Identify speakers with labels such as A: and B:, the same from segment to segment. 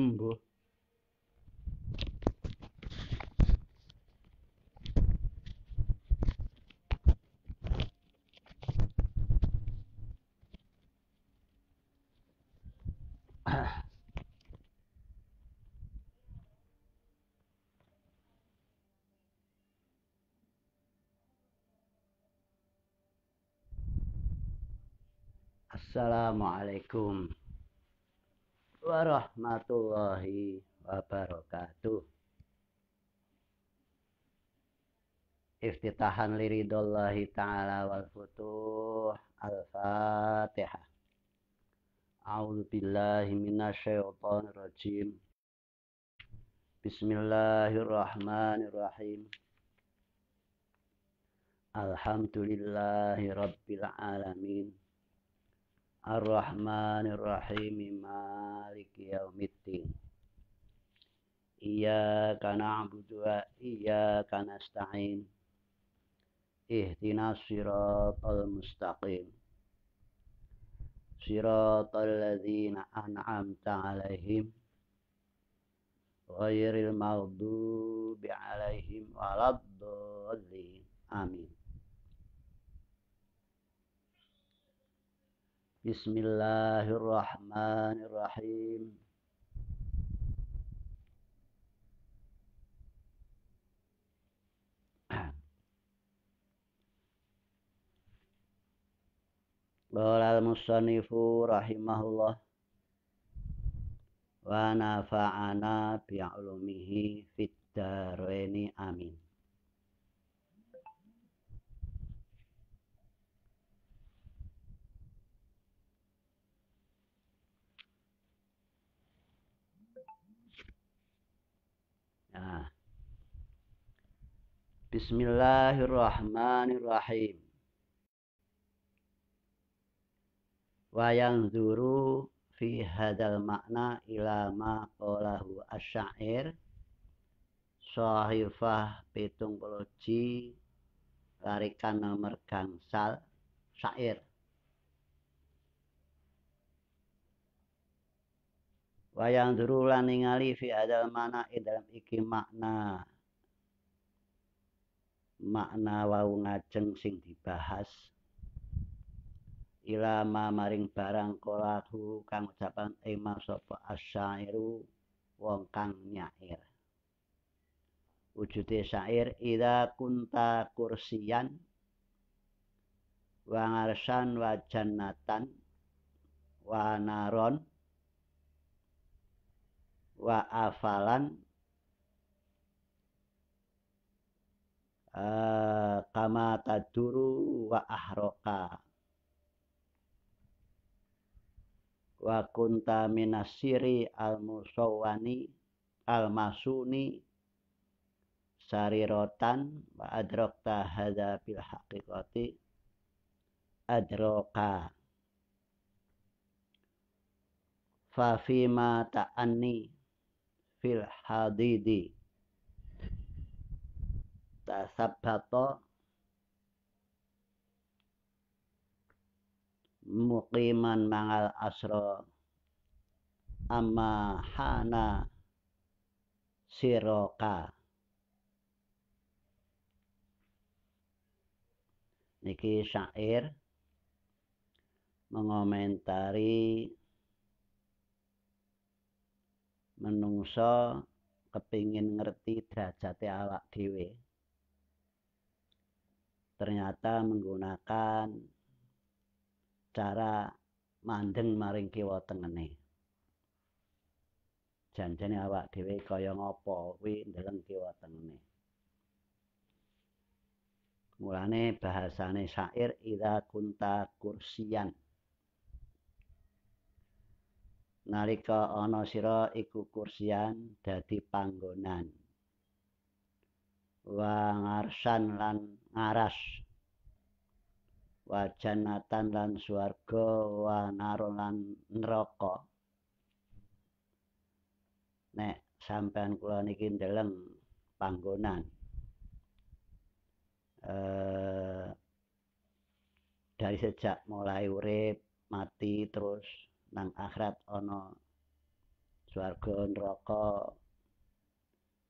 A: sembuh. Assalamualaikum warahmatullahi wabarakatuh. Iftitahan liridollahi ta'ala wal futuh. Al-Fatihah. A'udhu billahi minasyaitonir Bismillahirrahmanirrahim. Alhamdulillahi rabbil alamin. Ar-Rahmanir Rahim Maliki Yaumiddin Iyyaka na'budu wa iyyaka nasta'in Ihdinas siratal mustaqim Siratal ladzina an'amta 'alaihim ghairil maghdubi 'alaihim waladdallin Amin Bismillahirrahmanirrahim, walau dalam Musa rahimahullah, wana fa'ana pia'lu mihi fitdareni amin. Ah. Bismillahirrahmanirrahim. Wayang zuru fi hadal makna ila ma qalahu asyair sahifah pitung puluh larikan nomor gangsal syair wayang durulan ningali fi adal mana dalam iki makna makna wau ngajeng sing dibahas ilama maring barang kolahu kang ucapan ema sopo asyairu wong kang nyair ujute syair ida kunta kursian wangarsan wajanatan wanaron wa wa afalan uh, kama taduru wa ahroka wa kunta minasiri al musawani al masuni sarirotan wa adrokta hadha bil haqiqati adroka fa fima ta'anni fil hadidi tasabbata muqiman mangal asra amma hana siroka niki syair mengomentari menungso kepingin ngerti derajatnya awak dewe ternyata menggunakan cara mandeng maring kiwa tengene janjane awak dhewe kaya ngopo kuwi ndeleng kiwa tengene mulane bahasane syair ida kunta kursian nalika ana sira iku kursian dadi panggonan wa ngarsan lan ngaras wa jannatan lan swarga wa narun lan neraka nek sampean kula niki ndeleng panggonan e, dari sejak mulai urip mati terus nang akhirat ono surga neraka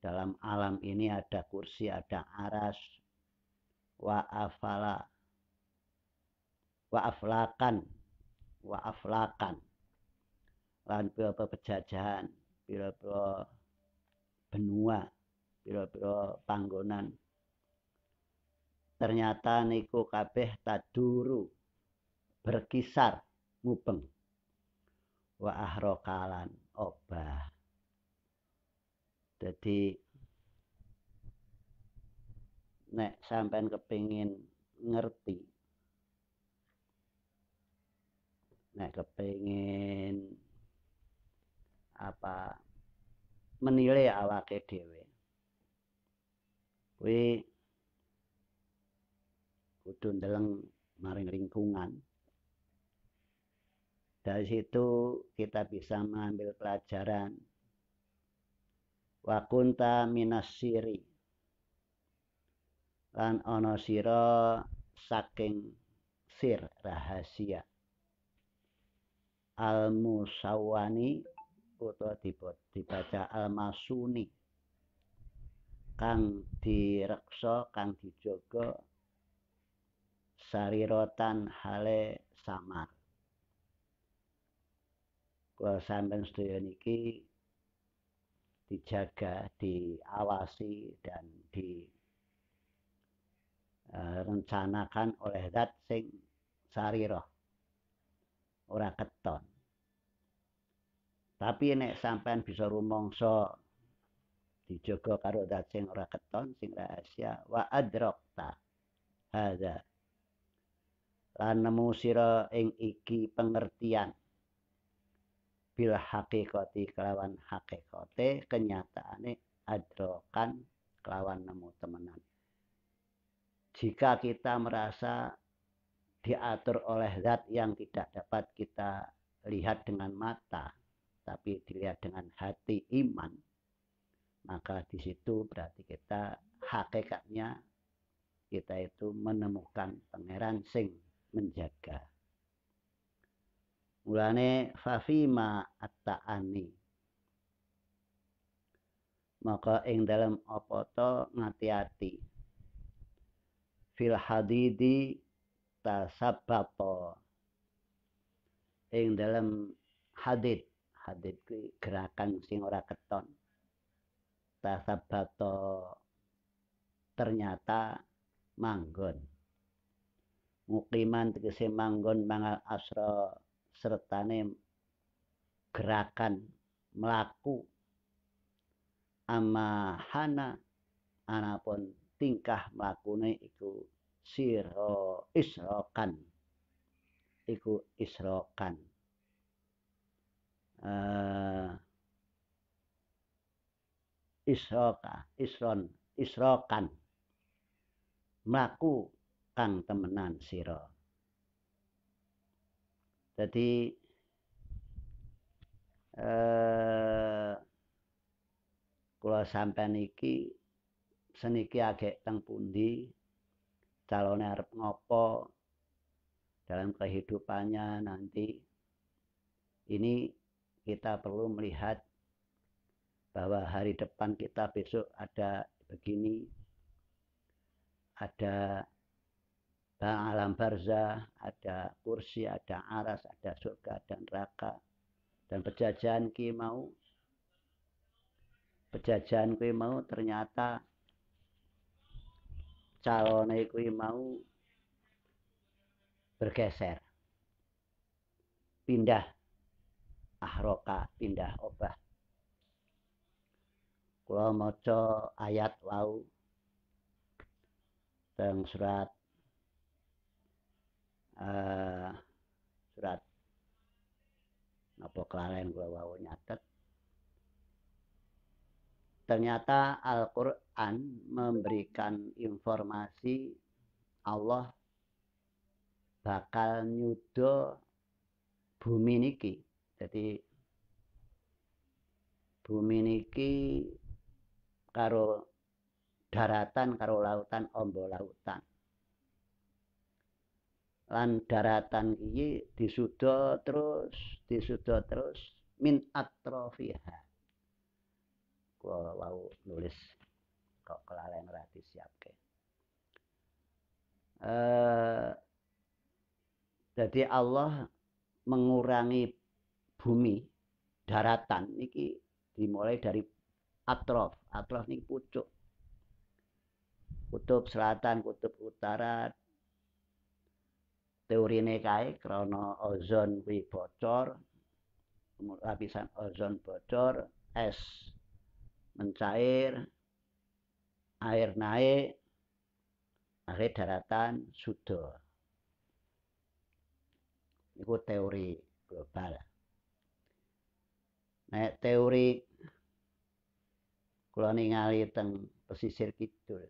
A: dalam alam ini ada kursi ada aras wa afala wa aflakan wa aflakan lan pira-pira pejajahan pira-pira benua pira-pira panggonan ternyata niku kabeh taduru berkisar mubeng wa ahrokalan obah. Jadi nek sampean kepingin ngerti, nek kepingin apa menilai awake dhewe. Kuwi kudu ndeleng maring lingkungan. Dari situ kita bisa mengambil pelajaran. Wakunta minasiri. Lan ono siro saking sir rahasia. Al musawani utawa dibaca al masuni. Kang direksa, kang dijogo sarirotan hale samar kula sampean sedaya niki dijaga, diawasi dan di eh, rencanakan oleh zat sing sarira ora keton. Tapi nek sampean bisa rumangsa dijogo karo zat sing ora keton sing rahasia wa adrokta hadza lan nemu sira ing iki pengertian bila hakikoti kelawan hakikote kenyataan adrokan kelawan nemu temenan jika kita merasa diatur oleh zat yang tidak dapat kita lihat dengan mata tapi dilihat dengan hati iman maka di situ berarti kita hakikatnya kita itu menemukan pangeran sing menjaga Mulane fafima at-ta'ani. Maka ing dalam opoto ngati-ati. Fil hadidi tasabbato. Ing dalam hadid, hadid gerakan sing ora keton. Tasabbato ternyata manggon. Mukiman tegese manggon mangal asra sertane gerakan melaku ama hana anapun tingkah melakune iku siro isrokan iku isrokan uh, isroka isron isrokan melaku kang temenan siro jadi eh kula sampean iki seniki agek teng pundi calon arep ngopo dalam kehidupannya nanti ini kita perlu melihat bahwa hari depan kita besok ada begini ada alam barzah, ada kursi, ada aras, ada surga, ada neraka. Dan pejajahan ki mau pejajahan ki mau ternyata calon ki mau bergeser. Pindah ahroka, pindah obah. Kalau co ayat wau teng surat Eh, surat napa kelalaian gue bawa nyatet ternyata Al-Qur'an memberikan informasi Allah bakal nyudo bumi niki jadi bumi niki karo daratan karo lautan ombo lautan lan daratan iki disuda terus disuda terus min atrofiha gua wau nulis kok kelalen ora disiapke eh jadi Allah mengurangi bumi daratan niki dimulai dari atrof atrof ini pucuk kutub selatan kutub utara teori kaya krono ozon kui bocor lapisan ozon bocor es mencair air naik akhirnya daratan sudah itu teori global nah teori kalau ningali teng pesisir kidul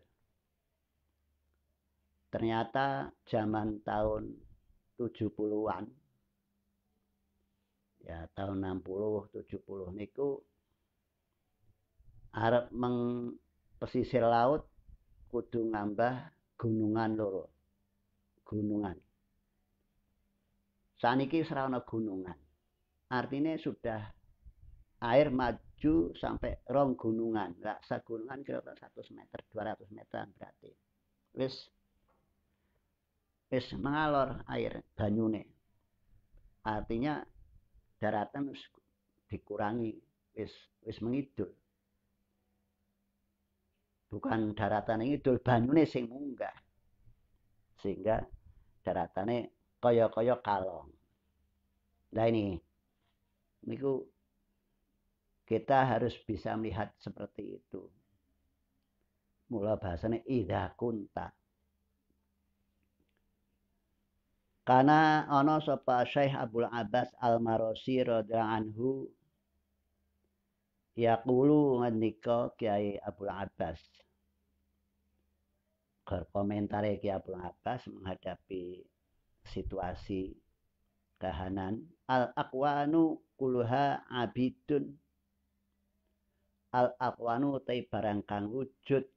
A: ternyata zaman tahun 70-an ya tahun 60 70 niku arep meng pesisir laut kudu ngambah gunungan loro gunungan saniki serana gunungan artinya sudah air maju sampai rong gunungan lah segunungan kira-kira 100 meter 200 meter berarti wis wis mengalor air banyune. Artinya daratan wis dikurangi, wis wis mengidul. Bukan daratan yang idul, banyune sing munggah. Sehingga daratane kaya-kaya kalong. Nah ini, niku kita harus bisa melihat seperti itu. Mula bahasanya idha kunta. Karena ono sapa Syekh Abdul Abbas Al-Marosi radhiyallahu anhu yaqulu ngendika Kiai Abdul Abbas. Ger komentar Kiai Abdul Abbas menghadapi situasi kahanan al aqwanu kulha abidun al aqwanu tay barang kang wujud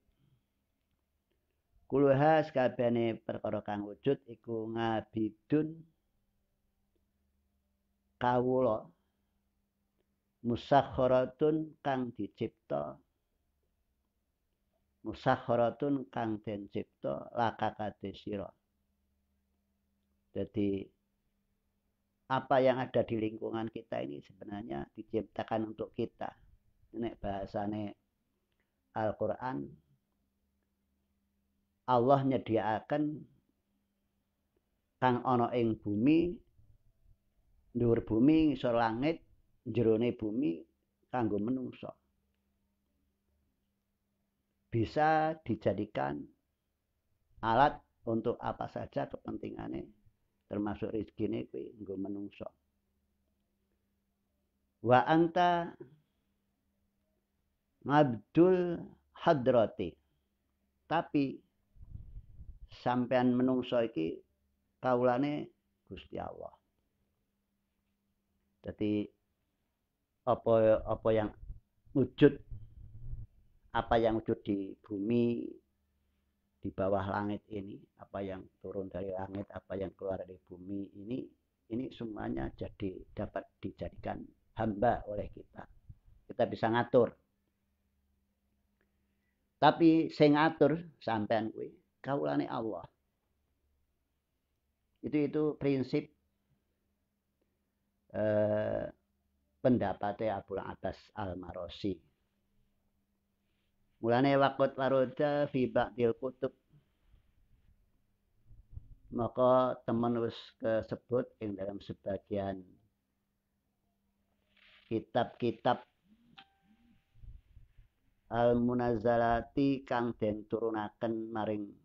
A: Kuluha sekabehane perkara kang wujud iku ngabidun kawula musakharatun kang dicipta musakharatun kang den cipta lakakade sira jadi apa yang ada di lingkungan kita ini sebenarnya diciptakan untuk kita Ini bahasanya Al-Qur'an Allah nyediakan kang ana ing bumi dhuwur bumi ngisor langit jerone bumi kanggo menungso bisa dijadikan alat untuk apa saja kepentingannya termasuk rezeki kuwi kanggo menungso wa anta ngabdul hadrati tapi sampean menungso iki kaulane Gusti Allah. Jadi apa apa yang wujud apa yang wujud di bumi di bawah langit ini, apa yang turun dari langit, apa yang keluar dari bumi ini ini semuanya jadi dapat dijadikan hamba oleh kita. Kita bisa ngatur. Tapi saya ngatur sampean kuih kaulane Allah. Itu itu prinsip eh, pendapatnya Abu Abbas Al-Marosi. Mulane wakot waroda fi ba'dil kutub maka teman wis kesebut yang dalam sebagian kitab-kitab al munazalati kang den turunaken maring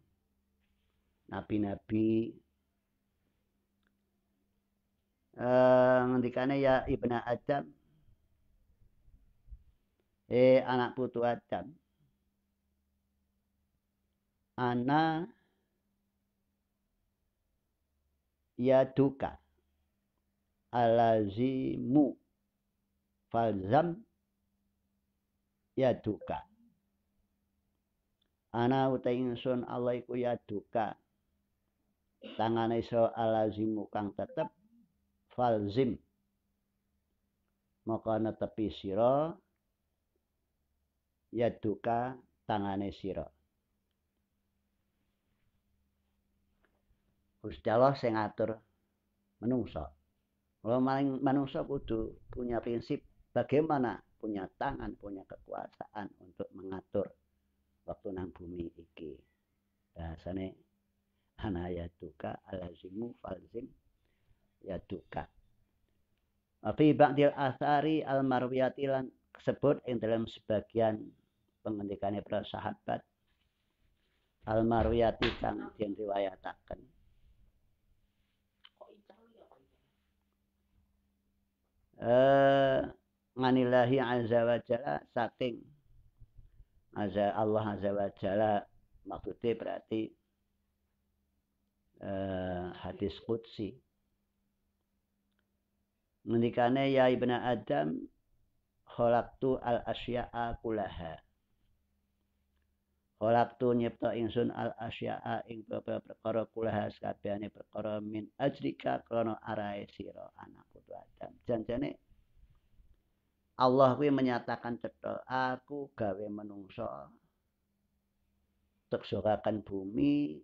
A: nabi-nabi eh ngendikane ya ibnu Adam eh anak putu Adam ana ya duka alazimu falzam ya duka ana uta ingsun Allah ya duka tangane eso alazimu kang tetep falzim maka netepi sira yaduka tangane sira Gusti Allah sing ngatur menungso. Kalau manungso kudu punya prinsip bagaimana punya tangan, punya kekuasaan untuk mengatur waktu nang bumi iki. Bahasane anayatuka alazimu falzim yatuka. Fi ba'dil asari al marwiyati lan sebut yang dalam sebagian pengendikannya para sahabat al marwiyati kang den riwayataken. Eh azza wa jala saking azza Allah azza wa maksudnya berarti uh, hadis Qudsi. Ngendikane ya ibna Adam tu al asya'a kulaha. tu nyipta ingsun al asya'a ing perkara kulaha sakabehane perkara min ajrika krana arai siro anak putu Adam. Janjane Allah kuwi menyatakan cetha aku gawe menungso teksokakan bumi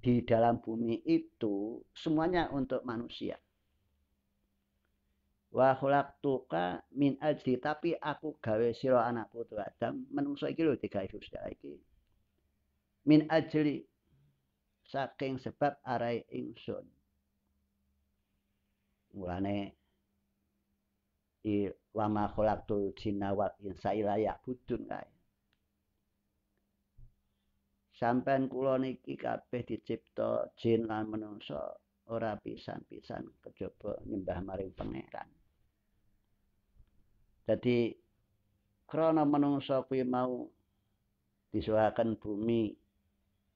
A: di dalam bumi itu semuanya untuk manusia. Wa khalaqtuka min ajli tapi aku gawe sira anak putu Adam menungso iki lho tiga itu sudah iki. Min ajli saking sebab arai ingsun. Mulane i wa ma khalaqtul jinna wal insa ila kae. Sampen kula niki kabeh dicipta jin lan manungsa ora pisan-pisan kejaba nyembah maring pangeran. Dadi krana manungsa kuwi mau disuwaken bumi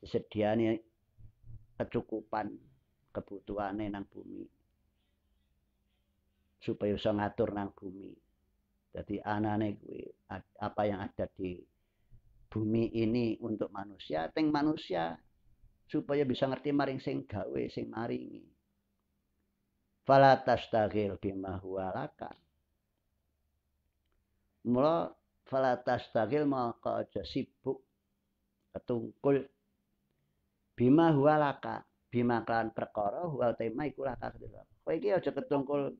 A: disediani kecukupan kebutuhane nang bumi supaya bisa ngatur nang bumi. Jadi anane kuwi apa yang ada di bumi ini untuk manusia, teng manusia supaya bisa ngerti maring sing gawe sing maringi. Fala tastaghil bima huwa laka. Mula fala tastaghil maka aja sibuk ketungkul bima huwa laka. Bima kelan perkara huwa tema iku laka Kowe iki aja ketungkul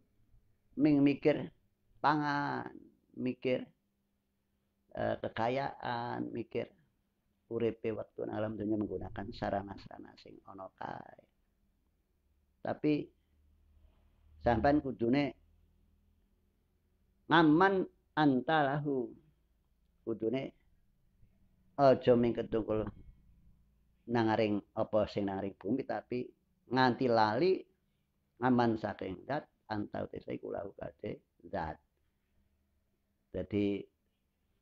A: ming mikir pangan, mikir Eh, kekayaan mikir uripe waktu alam dunia menggunakan sarana-sarana sing ana kae tapi sampean kudune ngaman antalahu kudune aja ming ketukul nangaring apa sing nangaring bumi tapi nganti lali ngaman saking zat antau tesai kula ukate zat jadi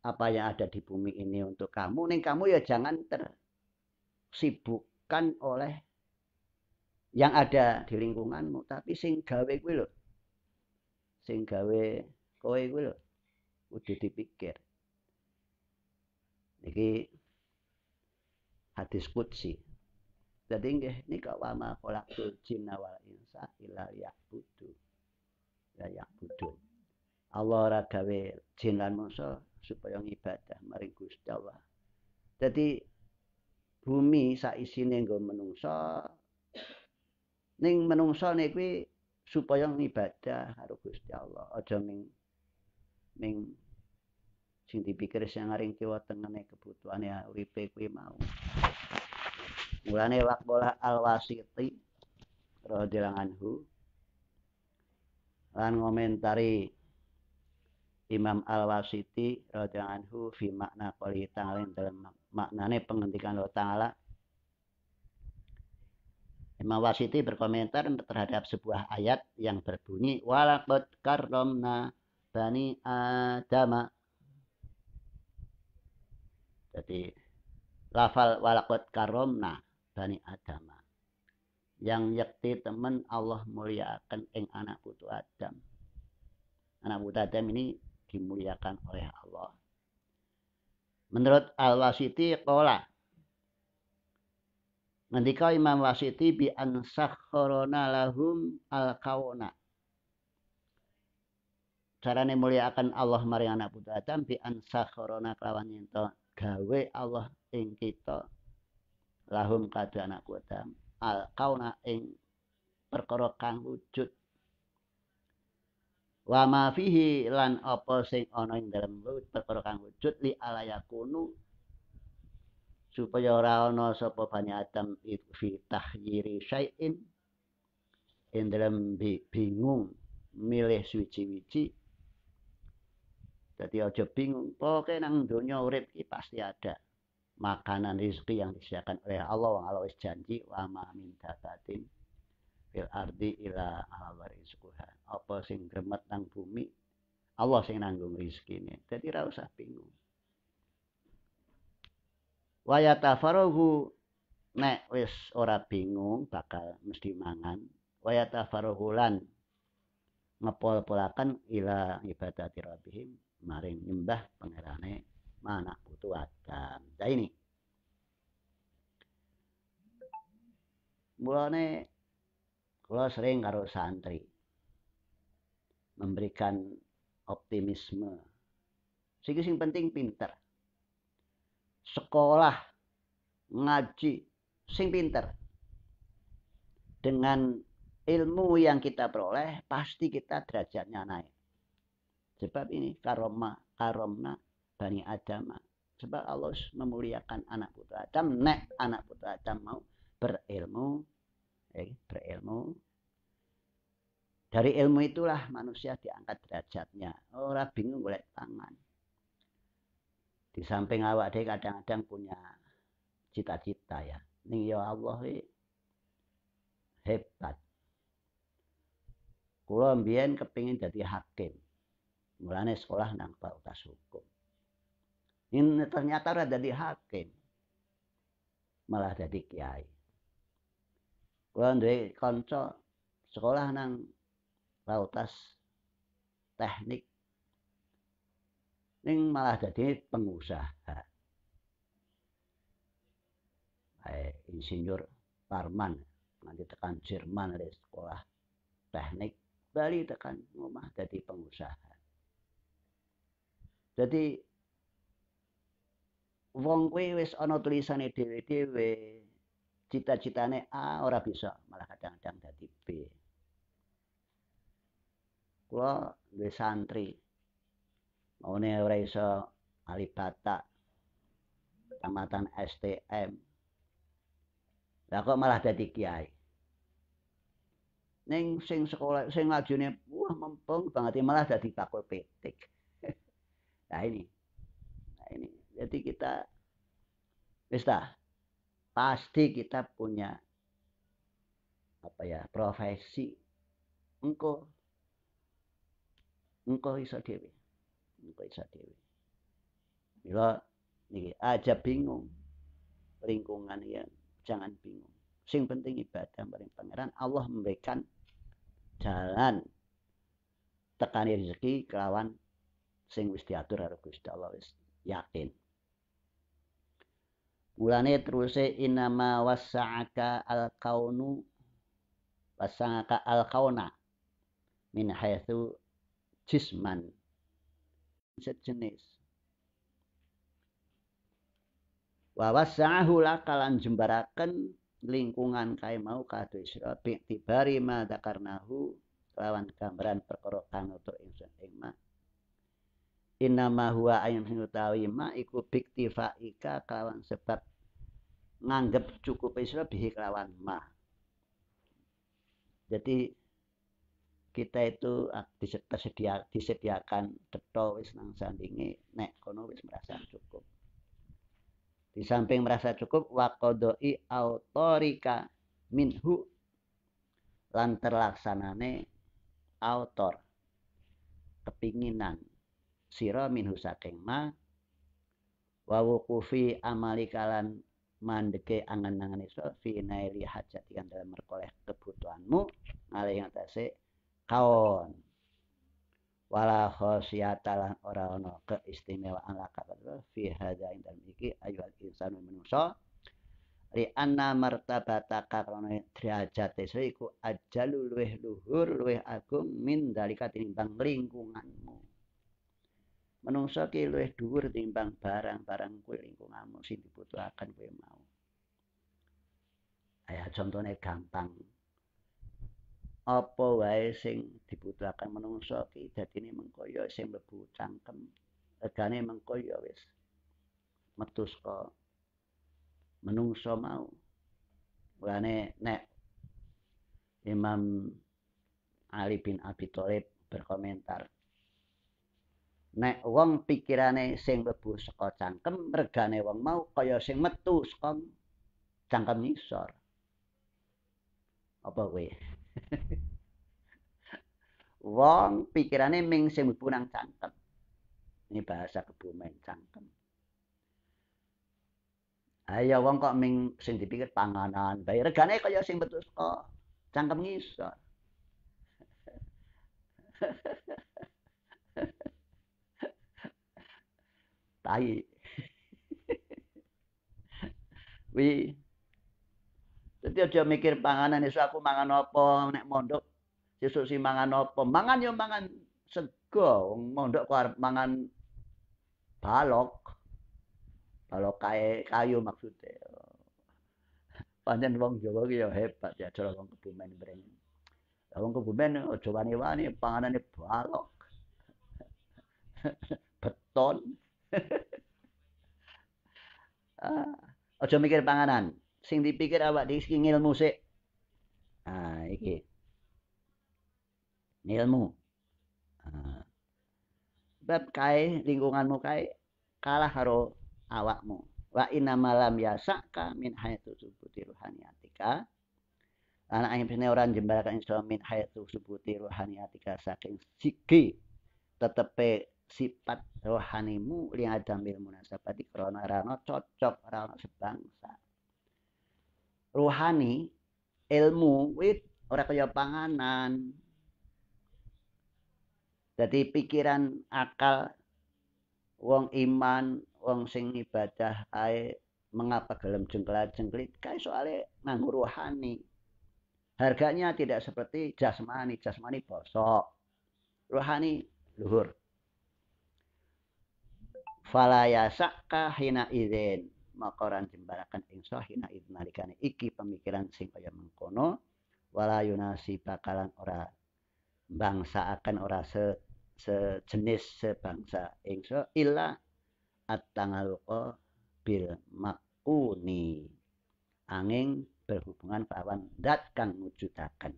A: apa yang ada di bumi ini untuk kamu nih kamu ya jangan tersibukkan oleh yang ada di lingkunganmu tapi sing gawe kuwi lho sing gawe kowe kuwi lho kudu dipikir niki hadis kutsi jadi nih nika wa ma tuh jinna wal insa illa liya'budu Ya, ya'budun Allah ora gawe jin lan manusa supaya ngibadah maring Gusti Allah. Dadi bumi sak isine nggo menungsa ning menungsa niku supaya ngibadah karo Gusti Allah, aja ning ning sing dipikir sing ngaring kiwa tengene kebutuhane uripe kuwi mau. Mulane waqbalah al-wasiti radhiyallahu lan ngomentari Imam Al-Wasiti radhiyallahu anhu fi makna qouli ta'ala dalam maknane penghentikan Allah taala Imam Wasiti berkomentar terhadap sebuah ayat yang berbunyi walaqad karramna bani adama jadi lafal walaqad karomna bani adama yang yakti temen Allah muliakan ing anak putu Adam anak putu Adam ini dimuliakan oleh Allah. Menurut Al-Wasiti kola. Ngendika Imam Wasiti bi korona lahum al kauna. Carane muliakan Allah mari anak putu Adam bi ansakhorona kelawan yento gawe Allah ing kita lahum kadu anak Adam al kauna ing perkorokan wujud wa ma fihi lan apa sing ana ing dalem wujud perkara kang wujud li alayakunu supaya ora ana sapa bani adam fi tahyiri syai'in ing dalem bingung milih suci-wici jadi aja bingung pokoknya nang dunia urip ki pasti ada makanan rezeki yang disediakan oleh Allah Allah wis janji wa ma min dabatin fil ardi ila ala rizquha apa sing gremet nang bumi Allah sing nanggung rezekine dadi ra usah bingung wa yatafaruhu nek wis ora bingung bakal mesti mangan wa yatafaruhu lan ngepol-polakan ila ibadati rabbihim maring nyembah pangerane mana butuh adam nah ini mulane kalau sering karo santri memberikan optimisme. Sing sing penting pinter. Sekolah, ngaji, sing pinter. Dengan ilmu yang kita peroleh pasti kita derajatnya naik. Sebab ini karoma karomna bani Adam. Sebab Allah memuliakan anak putra Adam, nek anak putra Adam mau berilmu eh, berilmu. Dari ilmu itulah manusia diangkat derajatnya. Oh, orang bingung golek tangan Di samping awak deh kadang-kadang punya cita-cita ya. Ini ya Allah ini hebat. Kulau mbien kepingin jadi hakim. Mulanya sekolah nang fakultas hukum. Ini ternyata ora jadi hakim. Malah jadi kiai. kula duwe kanca sekolah nang lautas teknik ning malah dadi pengusaha ae insinyur Parman nanti tekan Jerman le sekolah teknik Bali tekan ngomah dadi pengusaha jadi wong kuwi wis ana tulisane dhewe-dhewe cita-citane A ora bisa, malah kadang-kadang dadi B. Kulo duwe santri. Maune ora iso alibata tamatan STM. Lah kok malah dadi kiai? Ning sing sekolah sing lajune wah mempeng banget malah dadi bakul petik. nah ini. Nah ini. Jadi kita wis pasti kita punya apa ya profesi engko engko iso dhewe engko iso dhewe mila aja bingung lingkungan ya jangan bingung sing penting ibadah paling pangeran Allah memberikan jalan tekani rezeki kelawan sing wis diatur karo Gusti Allah wis yakin Ulane teruse inama wasa'aka al-kaunu wasa'aka al-kauna min haitsu jisman sejenis. Wa wasa'ahu lakalan jembaraken lingkungan kae mau kado sira bi tibari ma dakarnahu lawan gambaran perkara kang nutur ing Inama huwa ayun utawi ma iku biktifaika kelawan sebab nganggep cukup isra bihi kelawan ma. Jadi kita itu ah, disedia, disediakan deto wis nang sandinge nek kono wis merasa cukup di samping merasa cukup wakodoi autorika minhu lan terlaksanane autor kepinginan Siromin minhu saking ma wa wuqufi amalikalan mandeke angan angan iso fi naili hajat yang dalam merkoleh kebutuhanmu ngalih yang tase kaon wala khosiatalan ora ono keistimewaan laka fi hadza ing dalem iki ayuhal insanu menungso li anna martabata karena derajat iku ajalu luweh luhur luweh agung min dalika tinimbang lingkunganmu Menungso ki luwih dhuwur timbang barang-barang kuwi lingkunganmu sing dibutuhaken kuwi mau. Ayah contohnya gampang. Apa wae sing dibutuhaken menungso ki dadine mengko ya sing mlebu cangkem. Regane mengko ya wis. Metu saka menungso mau. Mulane nek Imam Ali bin Abi Thalib berkomentar, nek wong pikirane sing mlebu saka cangkem regane wong mau kaya sing metu saka cangkem ngisor apa kuwi wong pikirane ming sing mlebu nang cangkem ini bahasa kebumen cangkem ayo wong kok ming sing dipikir panganan bae regane kaya sing metu saka cangkem ngisor 打野。Wi. Dadi aja mikir panganan iso aku mangan apa nek mondok. Sesuk si mangan apa? Mangan yo mangan sego, mondok kok arep mangan balok. Balok kae kayu maksude. Panjen wong Jawa ki yo hebat ya cara wong kebumen breng. Wong kebumen aja wani-wani panganane balok. Beton. Aja mikir panganan. Sing dipikir awak di iki ilmu sik. Ah, iki. Ilmu. Ah. Sebab kae lingkunganmu kai kalah karo awakmu. Wa inna malam yasaka min hayatu subuti ruhaniatika. Anak angin pisne jembalakan jembarakan ingsun min hayatu subuti ruhaniatika saking sigi tetepe sifat rohanimu li munasabah di krono rano cocok rano sebangsa rohani ilmu wit orang kaya panganan jadi pikiran akal wong iman wong sing ibadah ae mengapa gelem jengkelat jengkelit kae soalnya nganggo rohani harganya tidak seperti jasmani jasmani bosok rohani luhur fala sakka hina idin makoran timbarakan insya, hina idin iki pemikiran sing kaya mengkono wala yunasi bakalan ora bangsa akan ora se sejenis sebangsa insya illa at bil makuni angin berhubungan kawan dat kang mujudakan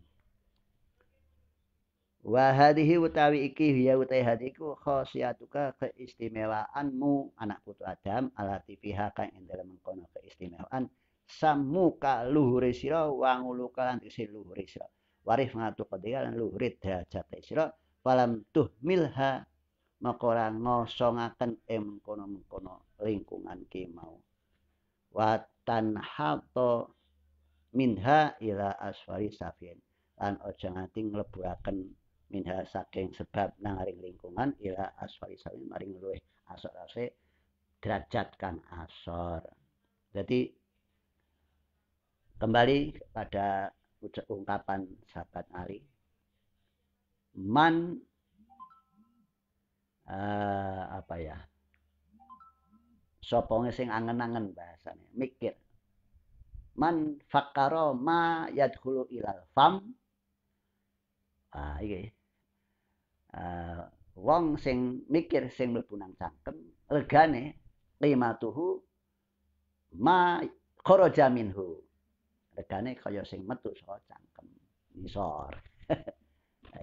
A: Wa hadhihi utawi iki ya utai hadiku khosiatuka keistimewaanmu anak putu Adam alati tipiha kang ing dalem mengkono keistimewaan samu ka luhure sira wangulu kalan isi luhure sira warif ngatu kedika lan luhure derajat sira falam tuh milha makora ora ngosongaken ing mengkono lingkungan ki mau wa tanhato minha ila asfari safin lan aja nganti ngleburaken minha saking sebab nangaring lingkungan ila asfali sawi maring luweh asor ase derajat kang asor jadi kembali pada ungkapan sahabat Ali man uh, apa ya soponge sing angen-angen bahasanya mikir man fakaro ma yadhulu ilal fam uh, ah, iki iya, iya. ah, wong sing mikir sing mlebu nang cangkem regane tuhu ma kharaja minhu regane kaya sing metu saka cangkem nisor,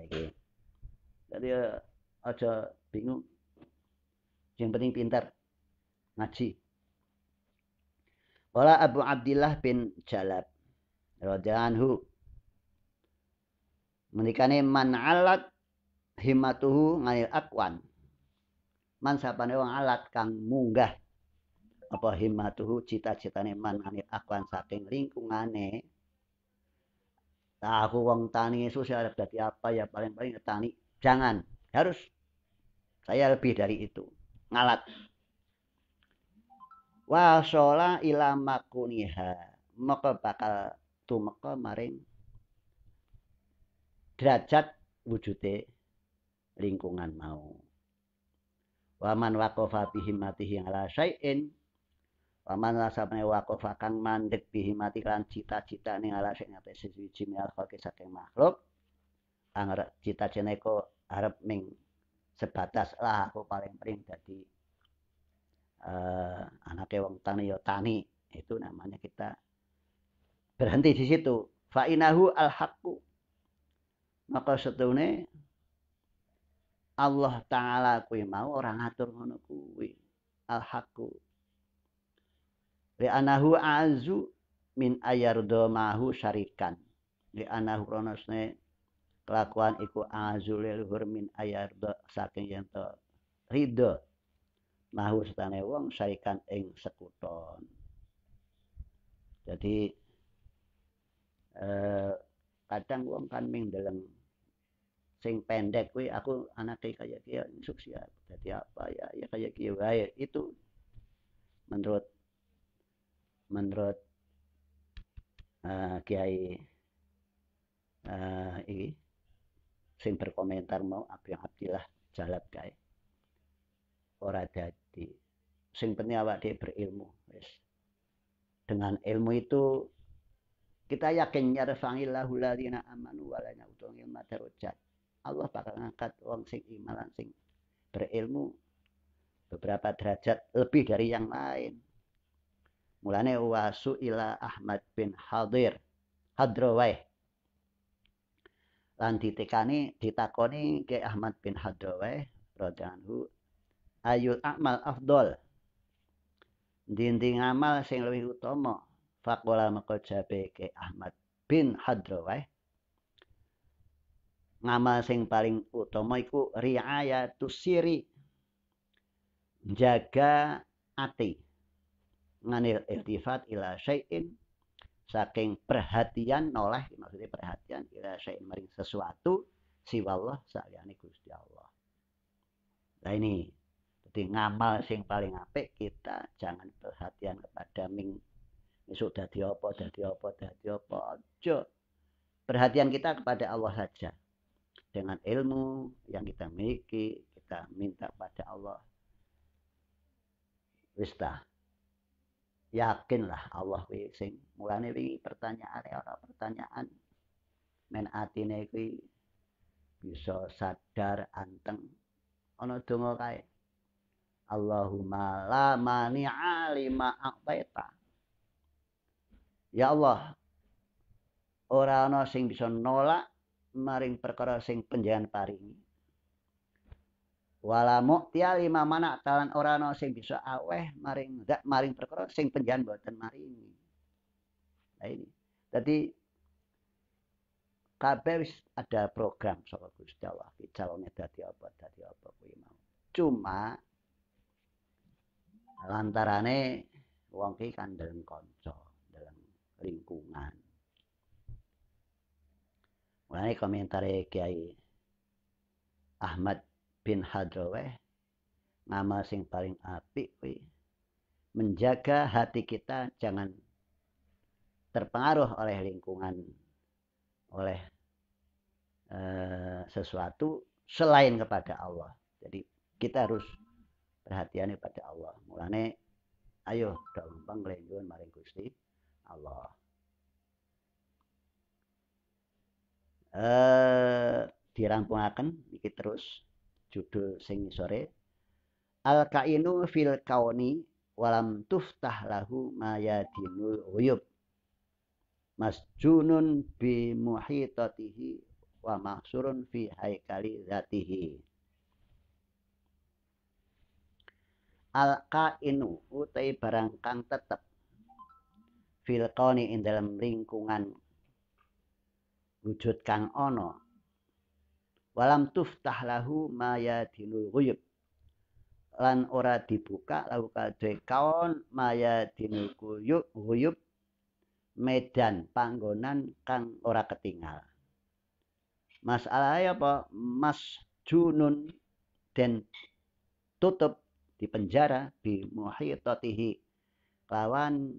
A: iki dadi aja bingung yang penting pintar ngaji wala Abu Abdullah bin Jalab radhiyallahu Menikane man alat himatuhu nganil akwan. Man sapane wong alat kang munggah apa himmatuhu cita-citane man anil akwan saking lingkungane tahu wong tani Yesus ya harap apa ya paling-paling tani jangan harus saya lebih dari itu ngalat ila ilamakuniha maka bakal tumeka maring derajat wujude lingkungan mau. Waman waqafa bihi matihi ala syai'in Waman rasane wakofah kang mandek bihi mati kan cita-cita ning ala sing ate siji minal khalqi saking makhluk. Angger cita-cita iku arep ning sebatas lah aku paling paling dadi uh, anake wong tani ya tani. Itu namanya kita berhenti di situ. Fa inahu al haqqu maka setune Allah taala kuwi mau orang ngatur ngono kuwi al haqu li anahu azu min ayardo mahu syarikan li anahu ronosne kelakuan iku azu lil min ayardo saking yen to ridho mahu setane wong syarikan ing sekuton jadi eh, kadang wong kan ming dalam sing pendek kuwi aku kaya kaya kia sukses jadi apa ya ya kaya kia wae itu menurut menurut uh, kiai uh, ini sing berkomentar mau yang Abdillah Jalab kae ora dadi sing penting awak dhewe berilmu wis dengan ilmu itu kita yakin ya hula ladina amanu walana utung ilmu darajat Allah bakal ngangkat wong sing iman sing berilmu beberapa derajat lebih dari yang lain. Mulane wasu ila Ahmad bin Hadir Hadrawai. Lan ditekani ditakoni ke Ahmad bin Hadrawai radhiyallahu ayul a'mal afdol dinding amal sing lebih utama fakola maka ke Ahmad bin Hadrawai ngamal sing paling utama iku riayatu siri jaga ati nganil iltifat ila syai'in saking perhatian noleh maksudnya perhatian ila syai'in maring sesuatu siwallah saliyane Gusti Allah nah ini jadi ngamal sing paling apik kita jangan perhatian kepada ming besok dadi apa dadi apa dadi apa aja perhatian kita kepada Allah saja dengan ilmu yang kita miliki kita minta pada Allah wista yakinlah Allah sing mulane wingi pertanyaan ora pertanyaan men atine kuwi bisa sadar anteng ana donga kae Allahumma la mani'a lima aqbaita Ya Allah ora ana sing bisa nolak maring perkara sing panjenengan paringi wala muktia lima mana talan orang ana sing bisa aweh maring zat maring perkara sing panjenengan buatan maringi nah ini tadi kabeh ada program soal Gusti Allah calone dadi apa dadi apa kuwi mau cuma lantarane wong ki kan dalam kanca dalam lingkungan Mulane komentar ya, Kiai Ahmad bin Hadraweh nama sing paling api, menjaga hati kita jangan terpengaruh oleh lingkungan oleh e, sesuatu selain kepada Allah. Jadi kita harus perhatian kepada Allah. Mulane ayo dong panglenjun maring Gusti Allah. eh dirampungaken iki terus judul sing sore al kainu fil kauni walam tuftah lahu mayadinul uyub masjunun bi muhitatihi wa mahsurun fi haikali zatihi al kainu utai barang kang tetep fil kauni ing dalam lingkungan wujud kang ana walam tuftah lahu mayadinul ghuyub lan ora dibuka lahu kadhe kaon mayadinul ghuyub ghuyub medan panggonan kang ora ketinggal masalahnya apa mas junun dan tutup di penjara di muhitatihi lawan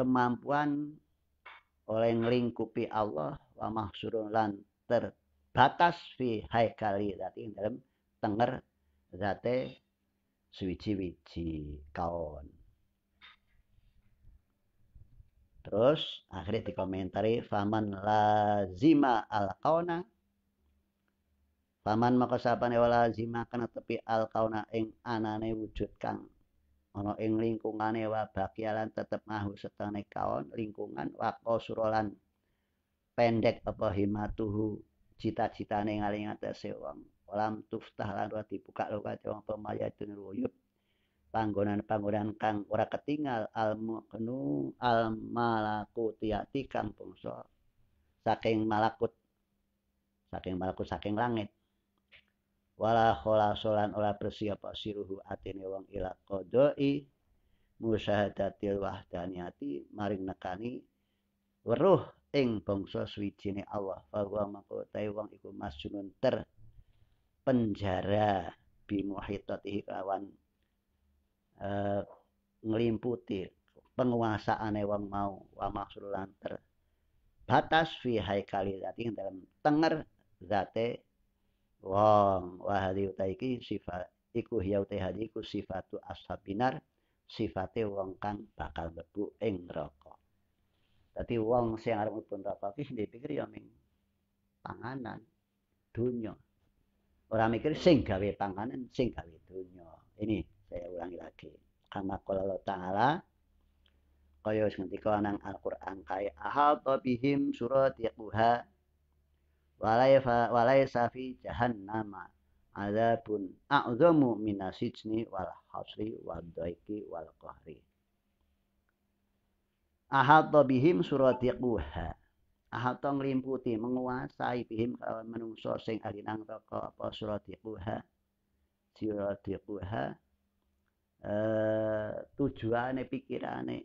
A: kemampuan oleh nglingkupi Allah wa mahsurun lan terbatas fi haikali dadi ing dalam tenger zate suwiji wici kaon terus akhirnya dikomentari faman lazima al kauna faman maka sapane wala lazima kana tepi al kauna ing anane wujud kang ana ing lingkungane wabakyalan tetep ngahu setane kaon lingkungan wako surolan pendek apa himatuhu cita-citane ngaling atase wong olam tuftah lan ora dibuka lho kate wong pemaya dunyuyut panggonan-panggonan kang ora ketinggal almu kenu almalaku tiati kang pungso saking malakut saking malakut saking langit wala khola solan ora bersiapa siruhu atine wong ila kodoi musyahadatil wahdaniyati maring nekani weruh ing bangsa swijine Allah bahwa mangkote wong iku masjunun ter penjara bi muhitati kawan e, eh, nglimputi penguasaane wong mau wa maksud lan ter batas fi haikali dalam tenger zate wong wa hadhi utai sifat iku hiya utai hadhi iku sifatu ashabinar sifate wong kang bakal mlebu ing neraka dadi wong sing arep mlebu neraka iki dipikir ya ming panganan dunya ora mikir sing gawe panganan sing gawe dunya ini saya ulangi lagi kama qala ta'ala kaya wis ngendika nang Al-Qur'an kae ahata bihim suratiquha walaysa fi jahannama azabun a'zamu minasijni wal hasri wal daiki wal qahri ahatta bihim suratiquha ahatta ngelimputi menguasai bihim kawan menungso sing alinang raka apa suratiquha suratiquha eh tujuane pikirane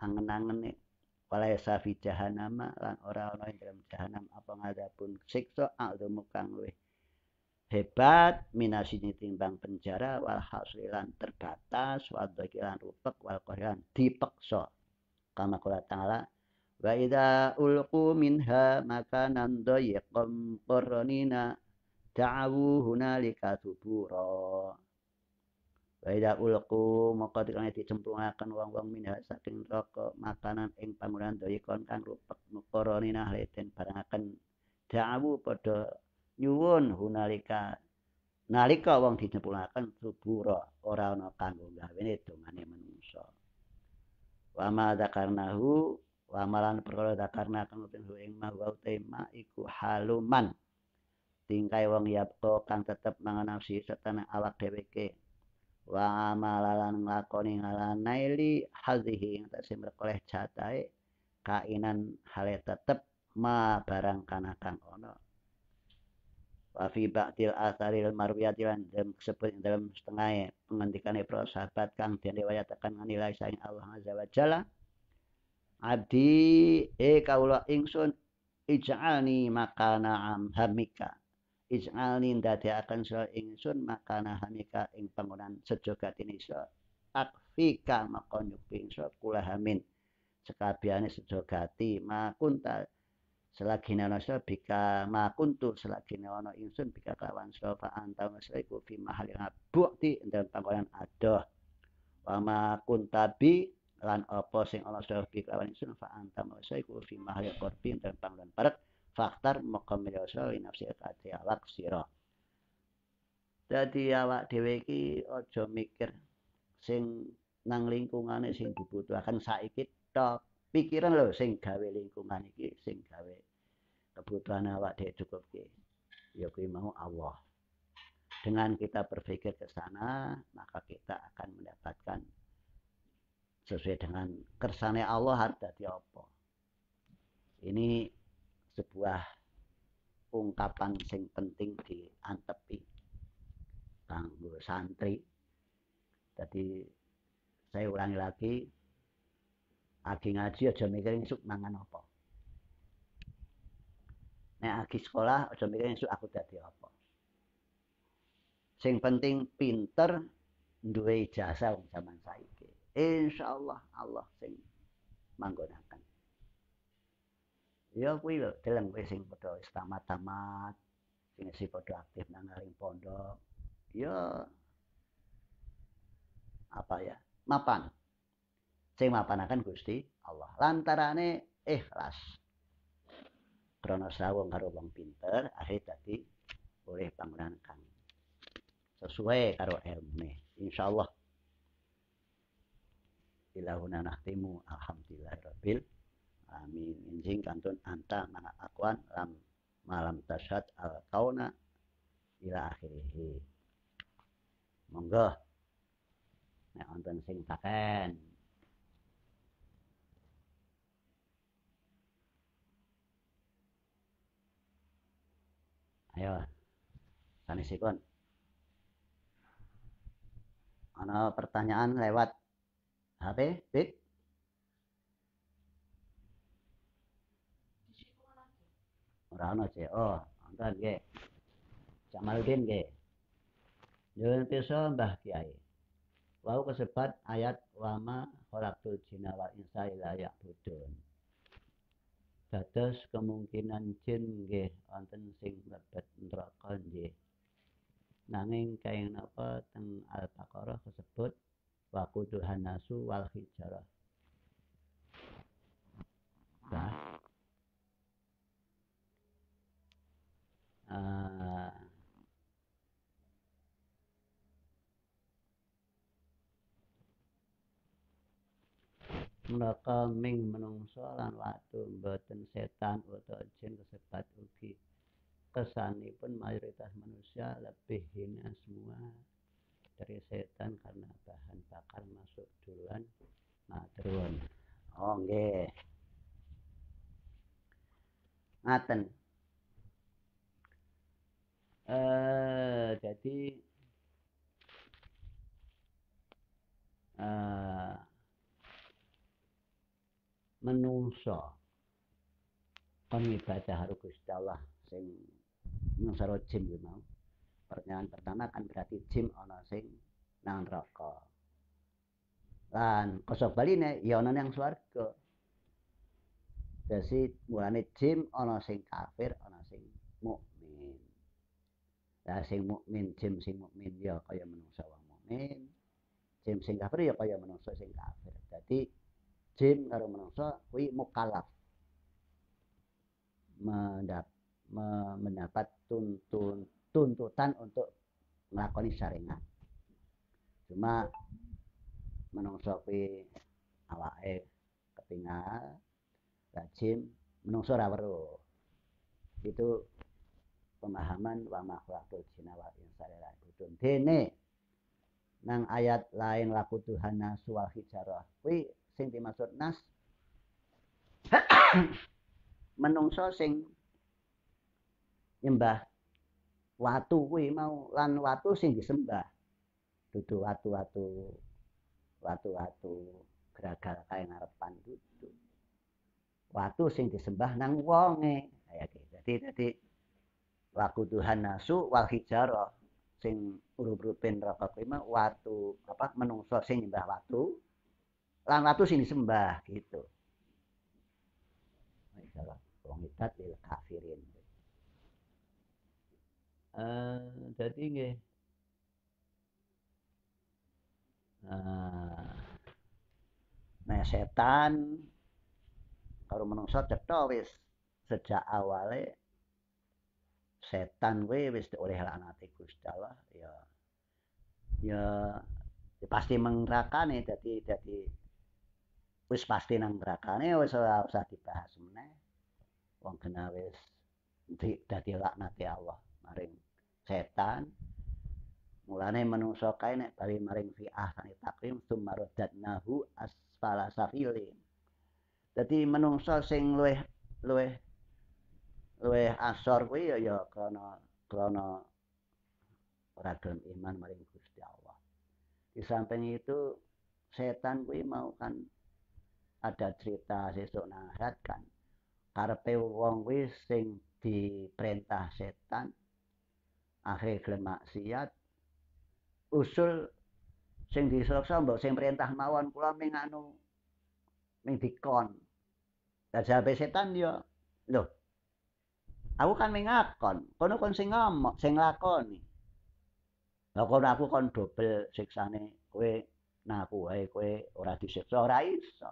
A: angen-angene walaya safi jahanama lan ora ana ing dalam jahanam apa ngadapun siksa azumu kang luwih hebat minasini timbang penjara wal hasilan terbatas wal dakilan rupek wal qahran dipeksa kama kula ta'ala wa idza ulqu minha makanan dayiqam qarnina ta'awu hunalika subura Baidah ulku maka dikane dicemplungaken wong-wong minah saking rokok makanan ing panggonan doyekon kang rupek mukorone nahleten barangaken dawu padha nyuwun hunalika nalika wong dicemplungaken subura ora ana kanggo gawene dongane manungsa wa ma dzakarnahu wa malan perkara dzakarna kang penting ing mah iku haluman tingkai wong yapko kang tetep mangan nafsi setan awak dheweke wa amalalan nglakoni ngalanai li hazihi ing tasih merkoleh catai kainan hale tetep ma barang kana ono ana wa fi ba'dil atharil marwiyati lan dalam sebut dalam setengah e, pengantikan para sahabat kang den riwayataken nilai saing Allah azza wa jalla abdi e kaula ingsun ij'alni makana hamika Ij'alni ndadekaken sira ingsun makana hamika ing panggonan sejogatine sira. Akfika makonyuk ping sira kula hamin. Sekabiane sejogati makunta selagi ana sira bika makuntu selagi ana ingsun bika kawan sira fa anta iku fi mahali abukti ing panggonan adoh. Wa makunta bi lan apa sing ana sira kawan ingsun fa anta sira iku fi mahali qurbi ing panggonan adoh. faktor mukam yoso inafsi kati awak siro jadi awak dewi ki ojo mikir sing nang lingkungan sing dibutuhkan saiki tok pikiran lo sing gawe lingkungan iki sing gawe kebutuhan awak dhewe cukup ki ya kuwi mau Allah dengan kita berpikir ke sana maka kita akan mendapatkan sesuai dengan kersane Allah harta di apa ini sebuah ungkapan sing penting di antepi kanggo santri. Jadi saya ulangi lagi agi ngaji aja mikir sup mangan apa. Nek agi sekolah aja mikir sup aku dadi apa. Sing penting pinter duwe jasa wong zaman saya. Insyaallah Allah sing manggonaken ya kuwi lho deleng kowe sing padha wis tamat-tamat sing isih padha aktif nang ngaring pondok ya apa ya mapan sing mapanakan Gusti Allah lantarane ikhlas krana sawung karo wong pinter akhir dadi oleh bangunan kang sesuai karo ilmune insyaallah ilahuna nahtimu alhamdulillahirabbil amin injing kantun anta mana akuan lam malam tasad al kauna ila akhirih. monggo nek wonten sing taken. ayo sanesikon ana pertanyaan lewat HP Big Soebrano CO wonten nggih Jamaluddin ge, Nyuwun pirsa Mbah Kiai wau kesebat ayat wama khalaqtul jinna wal insa illa ya'budun dados kemungkinan jin nggih wonten sing mlebet neraka nggih nanging kain napa teng al-baqarah kesebut wa quduhan nasu wal hijarah nah Eh, mereka ming menungso lan waktu mboten setan atau jin kesebat ugi kesanipun mayoritas manusia lebih hina semua dari setan karena bahan bakar masuk duluan matrun oh nggih ngaten Eh, jadi uh, menungso kon ibadah Gusti Allah sing nungso jim ya mau pertanyaan pertama kan berarti jim ana sing nang neraka lan kosok baline ya ana nang swarga dadi mulane jim ana sing kafir ana sing Muk... Ya sing mukmin, jim sing mukmin ya kaya menungso wong mukmin. Jim sing kafir ya kaya menungso sing kafir. Dadi jim karo menungso kuwi mukallaf. mendapat tuntun, tuntutan untuk melakoni syariat. Cuma menungso kuwi awake ketinggal, rajim menungso ora weruh. Itu pemahaman wa makhlukul jinna wal insa budun. Dene nang ayat lain laku Tuhan nas wal hijarah. Kuwi sing dimaksud nas menungso sing nyembah watu kuwi mau lan watu sing disembah. Dudu watu-watu watu-watu geragal kae ngarepan dudu. Watu sing disembah nang wonge. Kayak Jadi, jadi laku Tuhan nasu wal sing urup uruten rokok lima watu apa menungso sing nyembah watu lan watu sing disembah gitu insyaallah wong idat lil ya, kafirin eh dadi nggih ah. nah setan kalau menungso cetha wis sejak awalnya setan kowe wis oleh anate Gusti Allah ya ya pasti mengerakane dadi dadi wis pasti nang gerakane wis ora usah dibahas meneh wong kena wis dadi laknate Allah maring setan mulane manungsa kae nek bali maring fi'ah sane takrim sumarodatnahu asfala safilin dadi manungsa sing luweh luweh luwih asor kuwi ya ya krana krana ora iman maring Gusti Allah. Di samping itu setan kuwi mau kan ada cerita sesuk nasihat kan. Karepe wong kuwi sing diperintah setan akhir gelem maksiat usul sing diselokso mbok sing perintah mawon kula ming anu ming dikon. Lah setan yo, ya, loh Aku kan mengakon, kono kon sing ngomong, sing lakoni. Lah kono aku kon dobel siksane kowe nah aku wae kowe ora disiksa ora iso.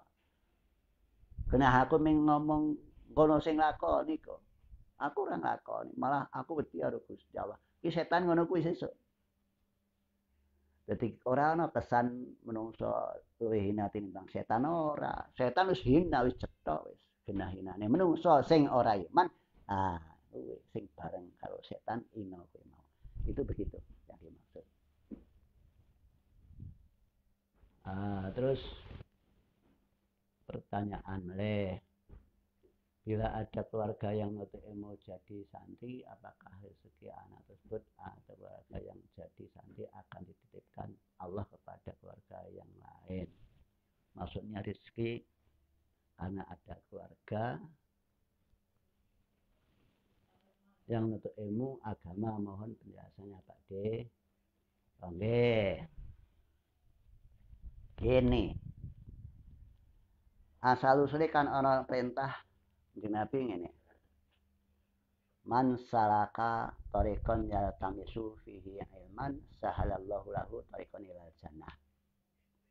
A: Kena aku mengomong ngomong kono sing lakoni kok. Aku ora lakoni, malah aku wedi karo Gusti Allah. Ki setan ngono kuwi sesuk. Dadi ora ana kesan menungso luwih hina tentang setan ora. Setan wis hina wis cetok wis genah-hinane menungso sing ora iman. Ah, luwe sing bareng kalau setan ino kowe mau. Itu begitu yang dimaksud. Ah, terus pertanyaan leh bila ada keluarga yang mau jadi santri apakah rezeki anak tersebut atau ah, keluarga yang jadi santri akan dititipkan Allah kepada keluarga yang lain maksudnya rezeki karena ada keluarga yang untuk ilmu agama mohon penjelasannya Pak D. Oke. Gini. Asal usulnya kan orang perintah Nabi ngene. Man salaka ya tamisu fihi ilman sahalallahu lahu tariqan ila jannah.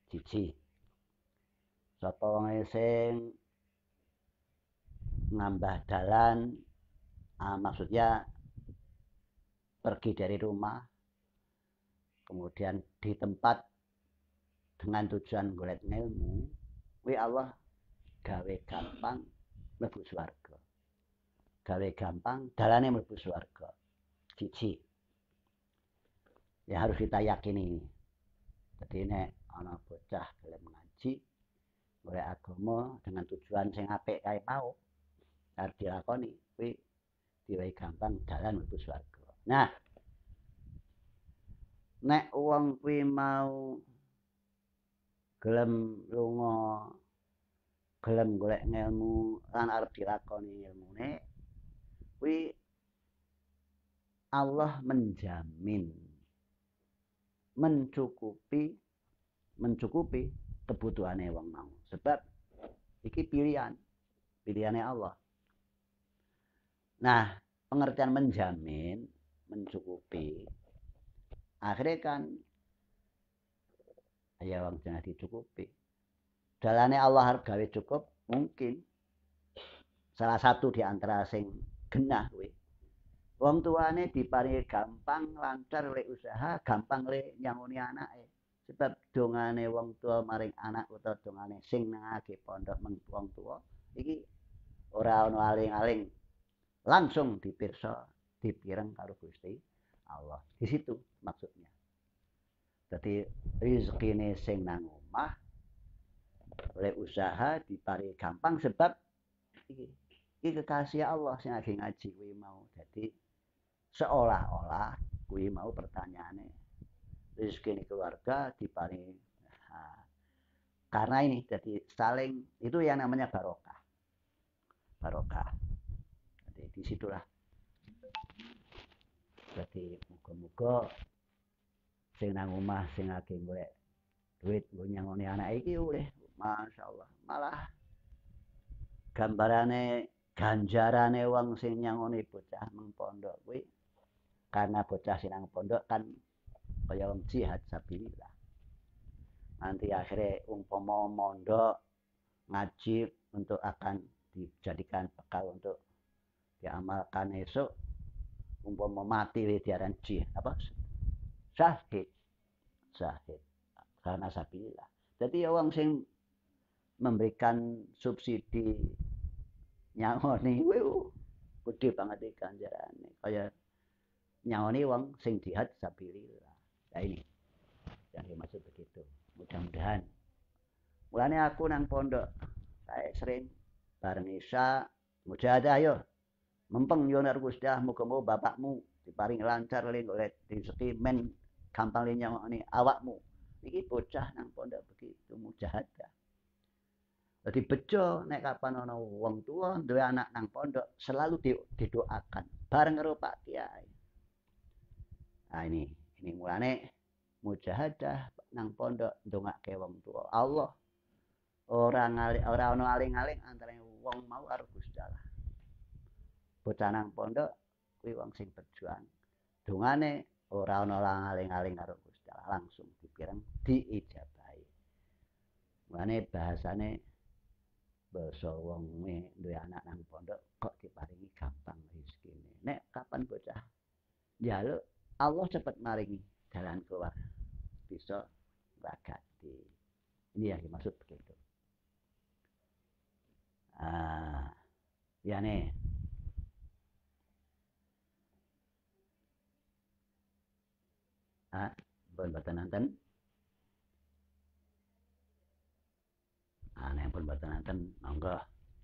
A: Siji. Sapa wong ngambah dalan uh, maksudnya pergi dari rumah kemudian di tempat dengan tujuan golek ilmu wi Allah gawe gampang mlebu swarga gawe gampang dalane mlebu swarga siji ya harus kita yakini jadi ini ana bocah gelem ngaji golek agama dengan tujuan sing apik kae mau harus dilakoni kuwi diwai gampang jalan menuju surga. Nah, nek uang kuwi mau gelem lunga gelem golek ngelmu lan arep dilakoni ilmune kuwi Allah menjamin mencukupi mencukupi kebutuhane wong mau sebab iki pilihan pilihane Allah Nah, pengertian menjamin, mencukupi, akhirnya kan ya wong jenah dicukupi. Dalane Allah hargawe cukup mungkin salah satu di antara sing genah kuwi. Wong tuane diparingi gampang lancar oleh usaha, gampang le nyangoni anake. Sebab dongane wong tua maring anak utawa dongane sing nangake pondok meng wong tua iki ora ana aling-aling langsung dipirsa dipireng karo Gusti Allah. Di situ maksudnya. Jadi rezekine sing nang omah oleh usaha dipari gampang sebab iki, kekasih Allah sing lagi ngaji kuwi mau. Jadi seolah-olah kuwi mau pertanyaannya rezeki keluarga dipari karena ini jadi saling itu yang namanya barokah barokah di situlah jadi moga-moga sing nang omah sing akeh golek duit nggo nyangoni anak iki oleh masyaallah malah gambarane ganjarane wong sing nyangoni bocah nang pondok kuwi karena bocah sing nang pondok kan kaya wong jihad sabilillah nanti akhirnya umpama mondok ngaji untuk akan dijadikan bekal untuk diamalkan esok umpama mati diaran jih apa syahid syahid karena sabillah jadi ya orang sing memberikan subsidi nyawoni wih gede banget iki ganjarane kaya nyawoni wong sing jihad sabillah nah ini yang dimaksud begitu mudah-mudahan mulanya aku nang pondok saya sering bareng Isa mujahadah ayo Mempeng yonar nek Gusti muga bapakmu diparing lancar lin oleh rezeki men gampang yang ini awakmu. Iki bocah nang pondok begitu mujahadah. Jadi bejo nek kapan wong tua dua anak nang pondok selalu didoakan bareng karo Pak Kiai. Nah ini ini mulane mujahadah nang pondok ndongake wong tua. Allah orang ngali orang ana aling-aling antara wong mau karo Gusti Allah bocah nang pondok kuwi wong sing berjuang Dungane ora ana aling-aling karo Gusti langsung dipireng diijabahi mane bahasane basa wong duwe anak nang pondok kok diparingi gampang rezekine nek kapan bocah njaluk Allah cepet maringi jalan keluar bisa bagati ini ya yang dimaksud begitu ah ya nih ha pun batananten nah yang bata batananten monggo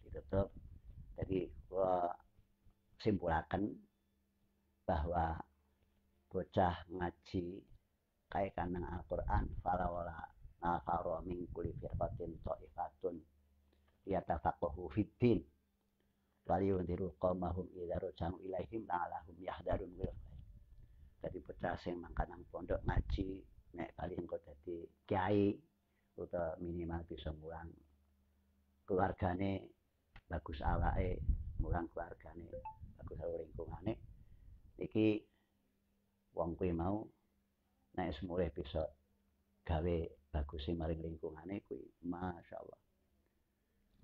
A: ditutup jadi gua simpulakan bahwa bocah ngaji kayak kandang Al-Qur'an falawala nafaro mingkuli kulli firqatin ta'ifatun faqohu fiddin. Waliyun diru qawmahum idharu raja'u ilaihim la'allahum yahdarun dadi bocah sing mangkanang pondok ngaji nek kali engko dadi kiai utawa minimal bisa mulang keluargane bagus awake mulang keluargane bagus awake lingkungane iki wong kuwi mau nek semulih bisa gawe bagus maring lingkungane kuwi masyaallah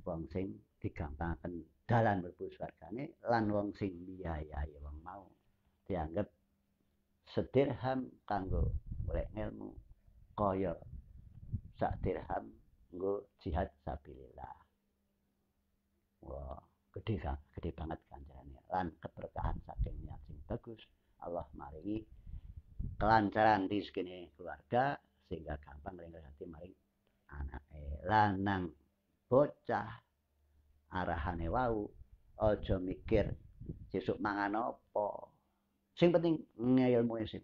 A: wong sing digampangaken dalan mlebu swargane lan wong sing ya, wong mau dianggap sedirham kanggo golek ilmu koyo sak dirham nggo jihad sabilillah. Wah, gede kan, gede banget ganjarannya lan keberkahan saking niat sing bagus. Allah maringi kelancaran di segini keluarga sehingga gampang ngresati maring anake lanang bocah arahane wau mikir sesuk mangan Sing penting mu sing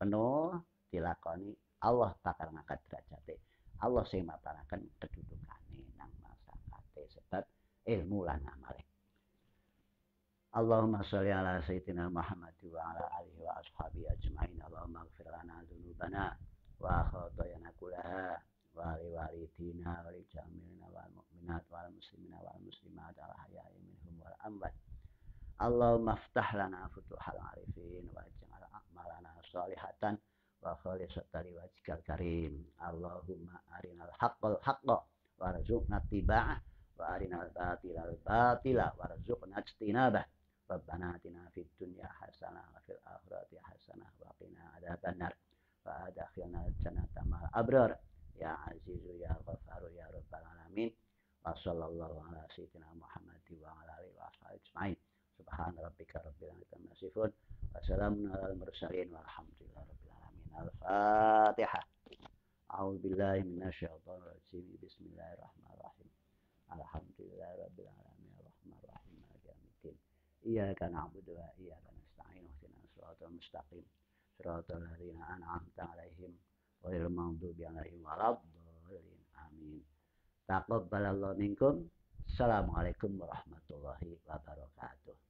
A: penuh dilakoni Allah bakal ngangkat derajate. Allah sing mataraken kedudukane nang masakate sebab ilmu lan amale. Allahumma sholli ala sayyidina Muhammad wa ala alihi wa ashabi ajmain. Allahumma ighfir lana dzunubana wa khatayana kullaha wa li walidina wa li jami'ina wal mu'minat wal muslimina wal muslimat al ahya'i minhum wal amwat. Allahumma maftah lana futuhal arifin waj'al a'malana salihatan wa sotari wajikal karim. Allahumma arinal haqqal haqqa warzuqna tiba'a
B: wa arinal batilal
A: batila warzuqna nats Rabbana atina fid dunya hasanah wa fil akhirati hasanah wa qina adzabannar. Wa adkhilna jannata ma'al abrar. Ya Azizu ya Ghafaru ya Rabbal alamin. Wa sallallahu ala sayyidina muhammadi wa ala alihi wa sahbihi ajma'in. Subhan rabbika rabbil izzati amma yasifun. Wassalamun alal mursalin Al-Fatihah. A'udzu billahi minasyaitonir rajim. Bismillahirrahmanirrahim. Alhamdulillahi rabbil alamin. Arrahmanirrahim. Maliki yaumiddin.
B: Iyyaka na'budu
A: wa iyyaka nasta'in. Ihdinas siratal mustaqim. Siratal ladzina an'amta 'alaihim ghairil maghdubi Wa waladdallin. Amin. Taqabbalallahu minkum. Assalamualaikum warahmatullahi wabarakatuh.